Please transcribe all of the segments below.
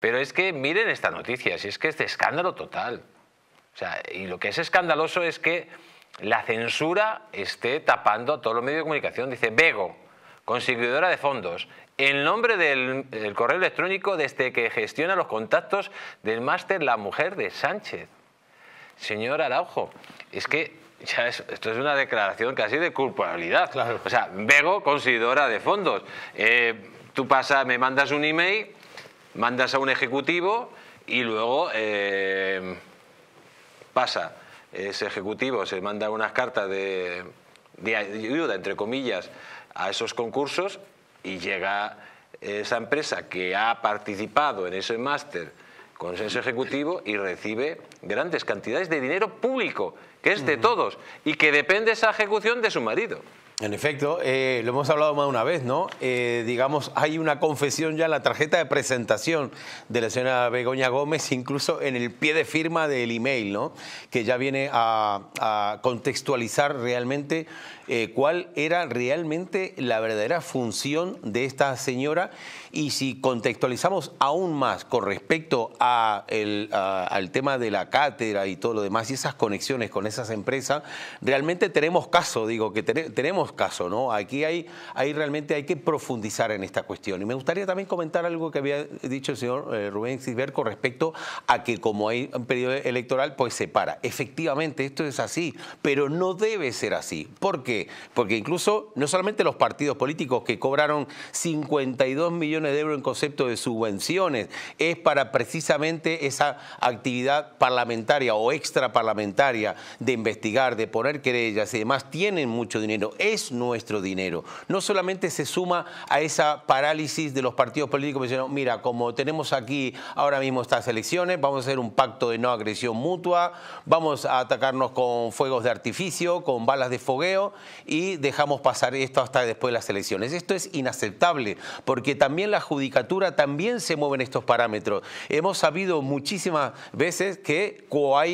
Pero es que miren esta noticia, si es que es de escándalo total. O sea, y lo que es escandaloso es que la censura esté tapando a todos los medios de comunicación. Dice, Bego, conseguidora de fondos, en nombre del, correo electrónico desde que gestiona los contactos del máster La Mujer de Sánchez. Señor Araujo, es que ya esto es una declaración casi de culpabilidad. O sea, Bego, conseguidora de fondos. Eh, tú pasa, me mandas un email mandas a un ejecutivo y luego eh, pasa ese ejecutivo, se manda unas cartas de, ayuda, entre comillas, a esos concursos y llega esa empresa que ha participado en ese máster ese ejecutivo y recibe grandes cantidades de dinero público, que es de todos, y que depende esa ejecución de su marido. En efecto, eh, lo hemos hablado más de una vez, ¿no? Eh, digamos, hay una confesión ya en la tarjeta de presentación de la señora Begoña Gómez, incluso en el pie de firma del email, ¿no? Que ya viene a contextualizar realmente eh, cuál era realmente la verdadera función de esta señora y si contextualizamos aún más con respecto al tema de la cátedra y todo lo demás y esas conexiones con esas empresas, realmente tenemos caso, digo que tenemos caso, ¿no? Aquí hay, hay, realmente hay que profundizar en esta cuestión. Y me gustaría también comentar algo que había dicho el señor eh, Rubén Silver con respecto a que como hay un periodo electoral, pues se para. Efectivamente, esto es así, pero no debe ser así. ¿Por qué? Porque incluso no solamente los partidos políticos que cobraron 52 millones de euros en concepto de subvenciones, es para precisamente esa actividad parlamentaria o extraparlamentaria de investigar, de poner querellas y demás, tienen mucho dinero, es nuestro dinero. No solamente se suma a esa parálisis de los partidos políticos dicen, mira, como tenemos aquí ahora mismo estas elecciones, vamos a hacer un pacto de no agresión mutua, vamos a atacarnos con fuegos de artificio, con balas de fogueo y dejamos pasar esto hasta después de las elecciones. Esto es inaceptable porque también la judicatura también se mueven estos parámetros. Hemos sabido muchísimas veces que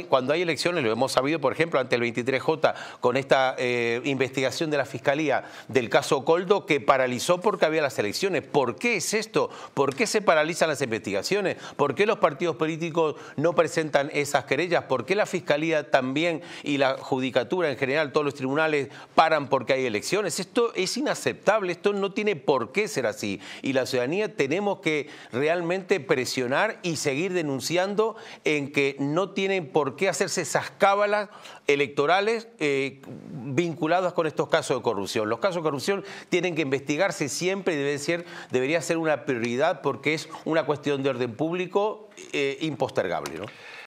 cuando hay elecciones, lo hemos sabido, por ejemplo, ante el 23J con esta eh, investigación de la Fiscalía del caso Coldo que paralizó porque había las elecciones. ¿Por qué es esto? ¿Por qué se paralizan las investigaciones? ¿Por qué los partidos políticos no presentan esas querellas? ¿Por qué la Fiscalía también y la Judicatura en general, todos los tribunales, paran porque hay elecciones. Esto es inaceptable, esto no tiene por qué ser así. Y la ciudadanía tenemos que realmente presionar y seguir denunciando en que no tienen por qué hacerse esas cábalas electorales eh, vinculadas con estos casos de corrupción. Los casos de corrupción tienen que investigarse siempre y debe ser, debería ser una prioridad porque es una cuestión de orden público eh, impostergable. ¿no?